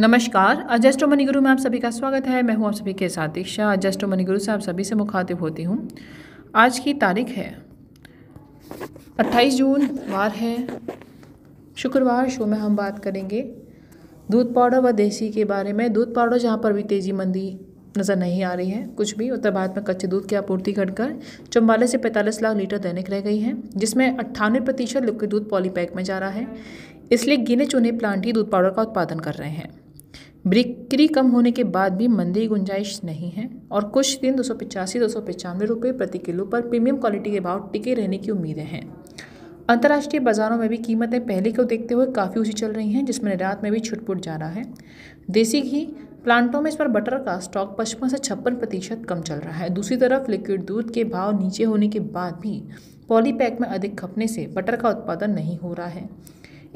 नमस्कार अजस्टो मनीगुरु में आप सभी का स्वागत है मैं हूं आप सभी के साथ दीक्षा अजस्टो मनीगुरु से आप सभी से मुखातिब होती हूं आज की तारीख है 28 जून वार है शुक्रवार शो में हम बात करेंगे दूध पाउडर व देसी के बारे में दूध पाउडर जहाँ पर भी तेज़ी मंदी नज़र नहीं आ रही है कुछ भी उत्तर भारत में कच्चे दूध की आपूर्ति घटकर चौवालीस से पैंतालीस लाख लीटर दैनिक रह गई है जिसमें अट्ठानवे प्रतिशत लिक्विड दूध पॉलीपैक में जा रहा है इसलिए गिने चुने प्लांट ही दूध पाउडर का उत्पादन कर रहे हैं बिक्री कम होने के बाद भी मंदी गुंजाइश नहीं है और कुछ दिन दो सौ पिचासी दो सौ पचानवे रुपये प्रति किलो पर प्रीमियम क्वालिटी के भाव टिके रहने की उम्मीदें हैं अंतर्राष्ट्रीय बाज़ारों में भी कीमतें पहले को देखते हुए काफ़ी ऊँची चल रही हैं जिसमें निर्यात में भी छुटपुट जा रहा है देसी घी प्लांटों में इस पर बटर का स्टॉक पचपन से छप्पन प्रतिशत कम चल रहा है दूसरी तरफ लिक्विड दूध के भाव नीचे होने के बाद भी पॉलीपैक में अधिक खपने से बटर का उत्पादन नहीं हो रहा है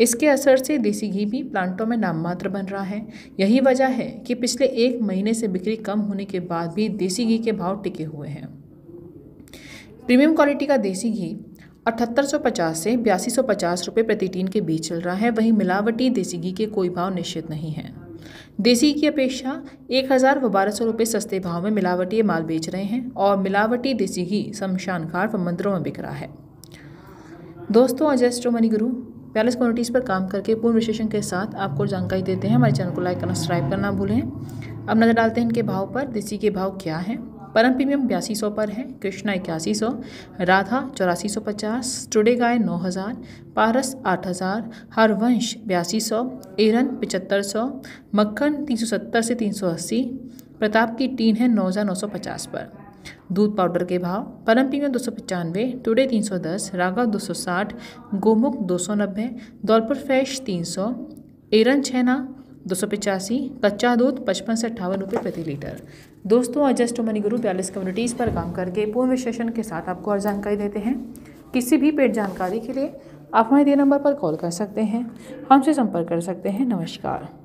इसके असर से देसी घी भी प्लांटों में नाममात्र बन रहा है यही वजह है कि पिछले एक महीने से बिक्री कम होने के बाद भी देसी घी के भाव टिके हुए हैं प्रीमियम क्वालिटी का देसी घी अठहत्तर सौ पचास से बयासी सौ पचास रुपये प्रति टीन के बीच चल रहा है वहीं मिलावटी देसी घी के कोई भाव निश्चित नहीं है देसी की अपेक्षा एक हज़ार व बारह सौ रुपये सस्ते भाव में मिलावटी माल बेच रहे हैं और मिलावटी देसी घी शमशान घाट व मंदिरों में बिक रहा है दोस्तों अजय स्ट्रो मनी गुरु बयालीस कम्युनिटीज़ पर काम करके पूर्ण विशेषण के साथ आपको जानकारी देते हैं हमारे चैनल को लाइक करना सब्सक्राइब करना भूलें अब नज़र डालते हैं इनके भाव पर देसी के भाव क्या हैं परम प्रीमियम बयासी सौ पर है कृष्णा इक्यासी सौ राधा चौरासी सौ पचास टुडे गाय नौ हज़ार पारस आठ हज़ार हरवंश बयासी सौ एरन पचहत्तर सौ मक्खन तीन सौ सत्तर से तीन सौ अस्सी प्रताप की टीन है नौ हज़ार नौ सौ पचास पर दूध पाउडर के भाव परम प्रीमियम दो सौ पचानवे टुडे तीन सौ दस रागा दो सौ साठ गोमुख दो सौ नब्बे धौलपुर फ्रेश तीन सौ एरन छैना दो सौ पचासी कच्चा दूध पचपन से अट्ठावन रुपये प्रति लीटर दोस्तों अजस्ट मनी गुरु बयालीस कम्युनिटीज़ पर काम करके पूर्ण विश्लेषण के साथ आपको और जानकारी देते हैं किसी भी पेड जानकारी के लिए आप हमारे दिए नंबर पर कॉल कर सकते हैं हमसे संपर्क कर सकते हैं नमस्कार